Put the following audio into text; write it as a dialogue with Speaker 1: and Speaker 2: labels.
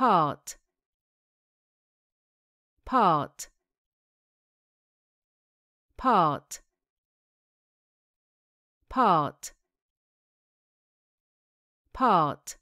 Speaker 1: part part part part part